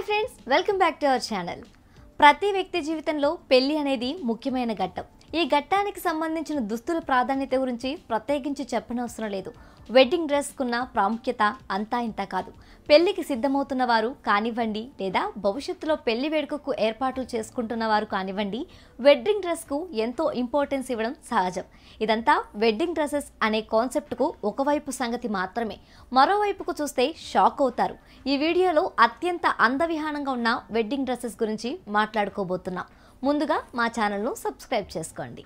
hi friends welcome back to our channel ప్రతి వ్యక్తి జీవితంలో పెళ్ళి అనేది ముఖ్యమైన ఘట్టం ఈ ఘట్టానికి సంబంధించిన దుస్తుల ప్రాధాన్యత గురించి ప్రత్యేకించి చెప్పనవసరం లేదు వెడ్డింగ్ డ్రెస్కున్న ప్రాముఖ్యత అంతా ఇంత కాదు పెళ్లికి సిద్ధమవుతున్న వారు కానివ్వండి లేదా భవిష్యత్తులో పెళ్లి వేడుకకు ఏర్పాట్లు చేసుకుంటున్న వారు కానివ్వండి వెడ్డింగ్ డ్రెస్కు ఎంతో ఇంపార్టెన్స్ ఇవ్వడం సహజం ఇదంతా వెడ్డింగ్ డ్రెస్సెస్ అనే కాన్సెప్ట్కు ఒకవైపు సంగతి మాత్రమే మరోవైపుకు చూస్తే షాక్ అవుతారు ఈ వీడియోలో అత్యంత అందవిహానంగా ఉన్న వెడ్డింగ్ డ్రెస్సెస్ గురించి మాట్లాడుకోబోతున్నాం ముందుగా మా ఛానల్ను సబ్స్క్రైబ్ చేసుకోండి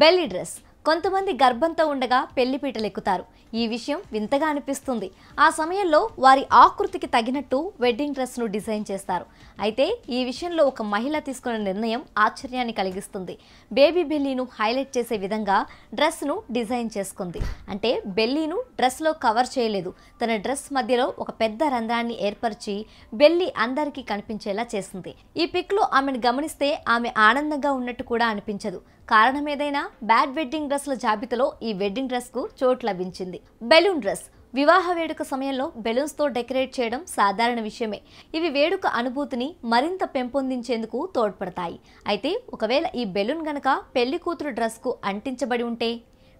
బెల్లి డ్రెస్ కొంతమంది గర్భంతో ఉండగా పెళ్లిపీటలు ఎక్కుతారు ఈ విషయం వింతగా అనిపిస్తుంది ఆ సమయంలో వారి ఆకృతికి తగినట్టు వెడ్డింగ్ డ్రెస్ను డిజైన్ చేస్తారు అయితే ఈ విషయంలో ఒక మహిళ తీసుకున్న నిర్ణయం ఆశ్చర్యాన్ని కలిగిస్తుంది బేబీ బెల్లీను హైలైట్ చేసే విధంగా డ్రెస్ను డిజైన్ చేసుకుంది అంటే బెల్లీను డ్రెస్లో కవర్ చేయలేదు తన డ్రెస్ మధ్యలో ఒక పెద్ద రంధ్రాన్ని ఏర్పరిచి బెల్లి అందరికీ కనిపించేలా చేసింది ఈ పిక్లో ఆమెను గమనిస్తే ఆమె ఆనందంగా ఉన్నట్టు కూడా అనిపించదు కారణం ఏదైనా బ్యాడ్ వెడ్డింగ్ డ్రెస్ల జాబితాలో ఈ వెడ్డింగ్ డ్రెస్కు చోటు లభించింది బెలూన్ డ్రెస్ వివాహ వేడుక సమయంలో బెలూన్స్తో డెకరేట్ చేయడం సాధారణ విషయమే ఇవి వేడుక అనుభూతిని మరింత పెంపొందించేందుకు తోడ్పడతాయి అయితే ఒకవేళ ఈ బెలూన్ గనక పెళ్లి కూతురు డ్రెస్కు అంటించబడి ఉంటే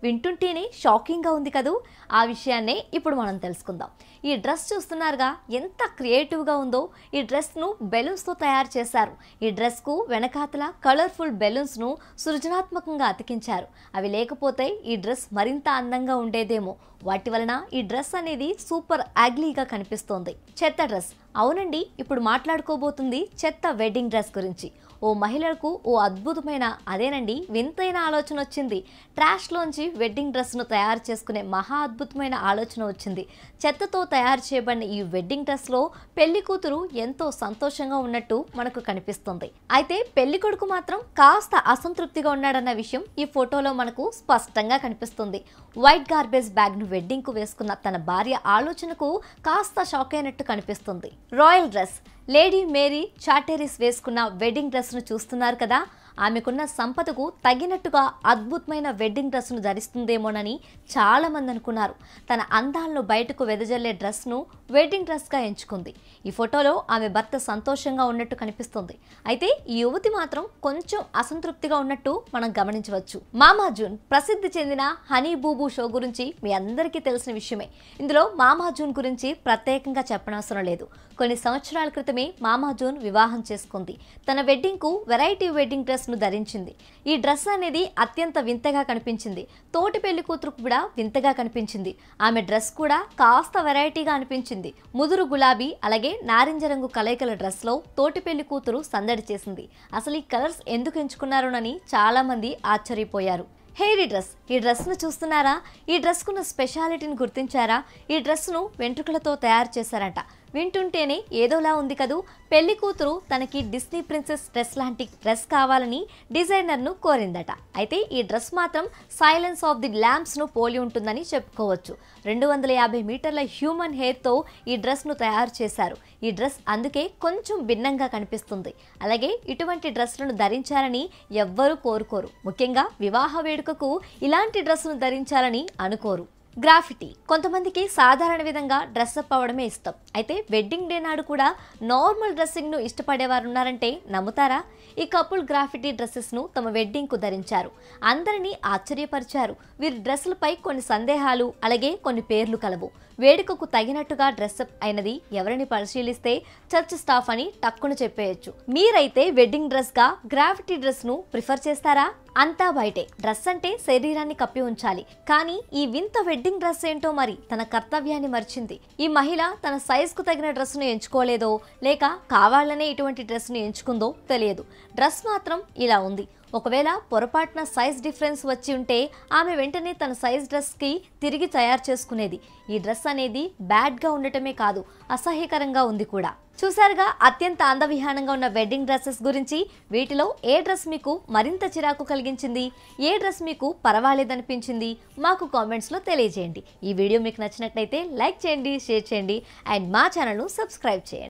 వింటుంటేనే షాకింగ్గా ఉంది కదూ ఆ విషయాన్నే ఇప్పుడు మనం తెలుసుకుందాం ఈ డ్రెస్ చూస్తున్నారుగా ఎంత క్రియేటివ్గా ఉందో ఈ డ్రెస్ను బెలూన్స్తో తయారు చేశారు ఈ డ్రెస్కు వెనకాతల కలర్ఫుల్ బెలూన్స్ను సృజనాత్మకంగా అతికించారు అవి లేకపోతే ఈ డ్రెస్ మరింత అందంగా ఉండేదేమో వాటి వలన ఈ డ్రెస్ అనేది సూపర్ యాగ్లీగా కనిపిస్తోంది చెత్త డ్రెస్ అవునండి ఇప్పుడు మాట్లాడుకోబోతుంది చెత్త వెడ్డింగ్ డ్రెస్ గురించి ఓ మహిళకు ఓ అద్భుతమైన అదేనండి వింతైన ఆలోచన వచ్చింది ట్రాష్లోంచి వెడ్డింగ్ డ్రెస్ను తయారు చేసుకునే మహా అద్భుతమైన ఆలోచన వచ్చింది చెత్తతో తయారు చేయబడిన ఈ వెడ్డింగ్ డ్రెస్లో పెళ్లి కూతురు ఎంతో సంతోషంగా ఉన్నట్టు మనకు కనిపిస్తుంది అయితే పెళ్లి కొడుకు మాత్రం కాస్త అసంతృప్తిగా ఉన్నాడన్న విషయం ఈ ఫోటోలో మనకు స్పష్టంగా కనిపిస్తుంది వైట్ గార్బేజ్ బ్యాగ్ను వెడ్డింగ్కు వేసుకున్న తన భార్య ఆలోచనకు కాస్త షాక్ అయినట్టు కనిపిస్తుంది royal dress lady Mary Chatteris వేసుకున్న వెడ్డింగ్ డ్రెస్ను చూస్తున్నారు కదా ఆమెకున్న సంపదకు తగినట్టుగా అద్భుతమైన వెడ్డింగ్ డ్రెస్ను ధరిస్తుందేమోనని చాలామంది అనుకున్నారు తన అందాలను బయటకు వెదజల్లే డ్రెస్ను వెడ్డింగ్ డ్రెస్గా ఎంచుకుంది ఈ ఫోటోలో ఆమె భర్త సంతోషంగా ఉన్నట్టు కనిపిస్తుంది అయితే ఈ యువతి మాత్రం కొంచెం అసంతృప్తిగా ఉన్నట్టు మనం గమనించవచ్చు మామాజూన్ ప్రసిద్ధి చెందిన హనీ బూబు షో గురించి మీ అందరికీ తెలిసిన విషయమే ఇందులో మామాజూన్ గురించి ప్రత్యేకంగా చెప్పనవసరం లేదు కొన్ని సంవత్సరాల క్రితమే మామాజూన్ వివాహం చేసుకుంది తన వెడ్డింగ్కు వెరైటీ వెడ్డింగ్ డ్రెస్ డ్రెస్ను ధరించింది ఈ డ్రెస్ అనేది అత్యంత వింతగా కనిపించింది తోటి పెళ్లి కూతురు కూడా వింతగా కనిపించింది ఆమె డ్రెస్ కూడా కాస్త వెరైటీగా అనిపించింది ముదురు గులాబీ అలాగే నారింజ రంగు కలయికల డ్రెస్లో తోటి పెళ్లి కూతురు సందడి చేసింది అసలు ఈ కలర్స్ ఎందుకు ఎంచుకున్నారోనని చాలామంది ఆశ్చర్యపోయారు హెయిరీ డ్రెస్ ఈ డ్రెస్ను చూస్తున్నారా ఈ డ్రెస్కున్న స్పెషాలిటీని గుర్తించారా ఈ డ్రెస్ను వెంట్రుకలతో తయారు చేశారంట వింటుంటేనే ఏదోలా ఉంది కదూ పెళ్లి కూతురు తనకి డిస్నీ ప్రిన్సెస్ డ్రెస్ లాంటి డ్రెస్ కావాలని డిజైనర్ను కోరిందట అయితే ఈ డ్రెస్ మాత్రం సైలెన్స్ ఆఫ్ ది ల్యాంప్స్ను పోలి ఉంటుందని చెప్పుకోవచ్చు రెండు వందల యాభై మీటర్ల హ్యూమన్ హెయిర్తో ఈ డ్రెస్ను తయారు చేశారు ఈ డ్రెస్ అందుకే కొంచెం భిన్నంగా కనిపిస్తుంది అలాగే ఇటువంటి డ్రెస్లను ధరించాలని ఎవ్వరూ కోరుకోరు ముఖ్యంగా వివాహ వేడుకకు ఇలాంటి డ్రెస్ను ధరించాలని అనుకోరు గ్రాఫిటీ కొంతమందికి సాధారణ విధంగా డ్రెస్అప్ అవ్వడమే ఇష్టం అయితే వెడ్డింగ్ డే నాడు కూడా నార్మల్ డ్రెస్సింగ్ను ఇష్టపడేవారు ఉన్నారంటే నమ్ముతారా ఈ కపుల్ గ్రాఫిటీ డ్రెస్సెస్ను తమ వెడ్డింగ్కు ధరించారు అందరినీ ఆశ్చర్యపరిచారు వీరి డ్రెస్సులపై కొన్ని సందేహాలు అలాగే కొన్ని పేర్లు కలవు వేడుకకు తగినట్టుగా డ్రెస్అప్ అయినది ఎవరిని పరిశీలిస్తే చర్చ్ స్టాఫ్ అని టక్కును చెప్పేయచ్చు మీరైతే వెడ్డింగ్ డ్రెస్గా గ్రాఫిటీ డ్రెస్ను ప్రిఫర్ చేస్తారా అంతా బయటే డ్రెస్ అంటే శరీరాన్ని కప్పి ఉంచాలి కానీ ఈ వింత వెడ్డింగ్ డ్రెస్ ఏంటో మరి తన కర్తవ్యాన్ని మర్చింది ఈ మహిళ తన సైజ్కు తగిన ను ఎంచుకోలేదో లేక కావాలనే ఇటువంటి ను ఎంచుకుందో తెలియదు డ్రెస్ మాత్రం ఇలా ఉంది ఒకవేళ పొరపాటున సైజ్ డిఫరెన్స్ వచ్చి ఉంటే ఆమె వెంటనే తన సైజ్ డ్రెస్కి తిరిగి తయారు చేసుకునేది ఈ డ్రెస్ అనేది బ్యాడ్గా ఉండటమే కాదు అసహ్యకరంగా ఉంది కూడా చూశారుగా అత్యంత అందవిహానంగా ఉన్న వెడ్డింగ్ డ్రెస్సెస్ గురించి వీటిలో ఏ డ్రెస్ మీకు మరింత చిరాకు కలిగించింది ఏ డ్రెస్ మీకు పర్వాలేదనిపించింది మాకు కామెంట్స్లో తెలియజేయండి ఈ వీడియో మీకు నచ్చినట్లయితే లైక్ చేయండి షేర్ చేయండి అండ్ మా ఛానల్ను సబ్స్క్రైబ్ చేయండి